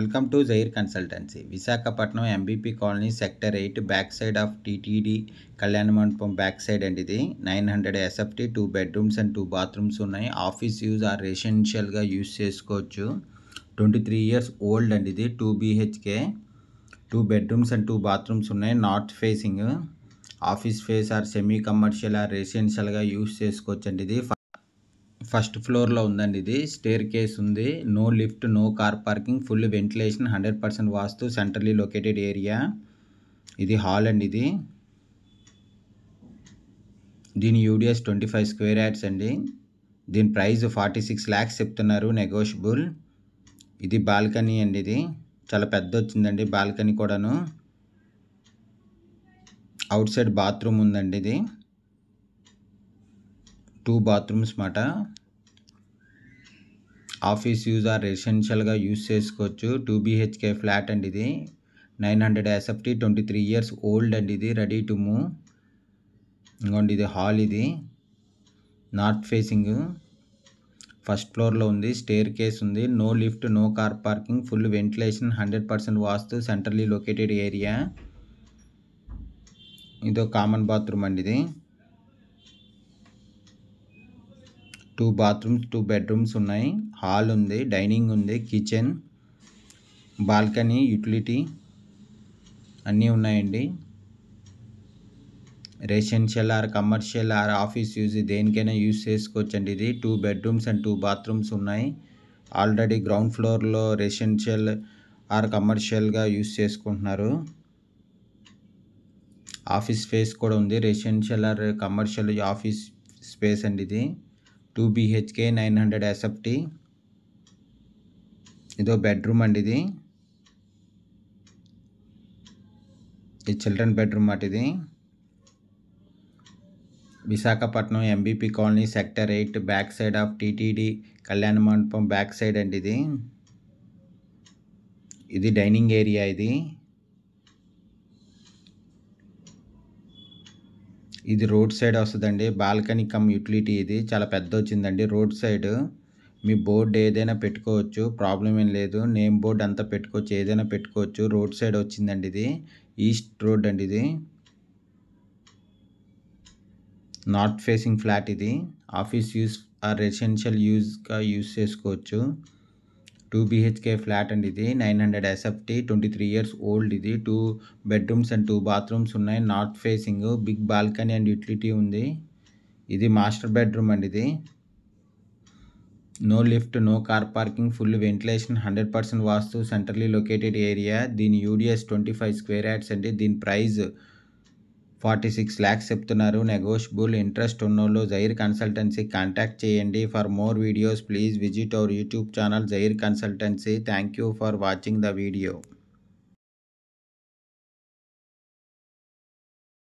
welcome to జైర్ consultancy Visakhapatnam MVP colony sector eight back side of TTD Kalyana Mandapam back side అండి ఇది nine hundred SFT two bedrooms and two bathrooms ఉన్నాయి office use or రెసిడెన్షియల్గా use చేసుకోవచ్చు twenty three years old అండి ఇది two BHK two bedrooms and two bathrooms ఉన్నాయి north facing office face or semi commercial or రెసిడెన్షియల్గా use చేసుకోవచ్చు అండి ఇది ఫస్ట్ ఫ్లోర్లో ఉందండి ఇది స్టేర్ కేస్ ఉంది no lift no car parking full ventilation hundred percent vastu centrally located area ఇది హాల్ అండి ఇది దీని UDS twenty five square yards అండి దీని ప్రైస్ ఫార్టీ సిక్స్ ల్యాక్స్ చెప్తున్నారు నెగోషియబుల్ ఇది బాల్కనీ అండి ఇది చాలా పెద్ద వచ్చిందండి బాల్కనీ కూడాను అవుట్ సైడ్ బాత్రూమ్ ఉందండి ఇది టూ బాత్రూమ్స్ మాట ఆఫీస్ యూజర్ రెసిడెన్షియల్గా యూజ్ చేసుకోవచ్చు టూ బీహెచ్కే ఫ్లాట్ అండి ఇది nine hundred SFT twenty three years old అండి ఇది రెడీ టు మూవ్ ఇంకోండి ఇది హాల్ ఇది నార్త్ ఫేసింగ్ ఫస్ట్ ఫ్లోర్లో ఉంది స్టేర్ కేస్ ఉంది no lift no car parking full ventilation hundred percent vastu centrally located area ఇదో కామన్ బాత్రూమ్ అండి ఇది టూ బాత్రూమ్స్ టూ బెడ్రూమ్స్ ఉన్నాయి హాల్ ఉంది డైనింగ్ ఉంది కిచెన్ బాల్కనీ యూటిలిటీ అన్నీ ఉన్నాయండి residential or commercial or office use దేనికైనా యూజ్ చేసుకోవచ్చండి ఇది two bedrooms and two bathrooms ఉన్నాయి ఆల్రెడీ గ్రౌండ్ ఫ్లోర్లో రెసిడెన్షియల్ ఆర్ కమర్షియల్గా యూజ్ చేసుకుంటున్నారు ఆఫీస్ స్పేస్ కూడా ఉంది residential or commercial office space అండి ఇది two BHK nine hundred SFT ఇదో బెడ్రూమ్ అండి ఇది ఇది చిల్డ్రన్ బెడ్రూమ్ అట ఇది Visakhapatnam MVP colony sector eight back side of TTD Kalyana Mandapam back side అండి ఇది ఇది డైనింగ్ ఏరియా ఇది ఇది రోడ్ సైడ్ వస్తుందండి బాల్కనీ కమ్ యూటిలిటీ ఇది చాలా పెద్ద వచ్చిందండి రోడ్ సైడ్ మీ బోర్డు ఏదైనా పెట్టుకోవచ్చు ప్రాబ్లం ఏం లేదు నేమ్ బోర్డు అంతా పెట్టుకోవచ్చు ఏదైనా పెట్టుకోవచ్చు రోడ్ సైడ్ వచ్చిందండి ఇది ఈస్ట్ రోడ్ అండి ఇది నార్త్ ఫేసింగ్ ఫ్లాట్ ఇది ఆఫీస్ యూస్ రెసిడెన్షియల్ యూస్గా యూస్ చేసుకోవచ్చు టూ బీహెచ్కే ఫ్లాట్ అండి ఇది nine hundred SFT twenty three years old ఇది two bedrooms and two bathrooms ఉన్నాయి north facing big balcony and utility ఉంది ఇది మాస్టర్ బెడ్రూమ్ అండి ఇది no lift no car parking full ventilation hundred percent vastu centrally located area దీని UDS twenty five square yards అండి దీని price forty six lakhs చెప్తున్నారు negotiable interest ఉన్నోళ్ళు జైర్ కన్సల్టెన్సీ కాంటాక్ట్ చేయండి for more videos please visit our YouTube channel జైర్ consultancy thank you for watching the video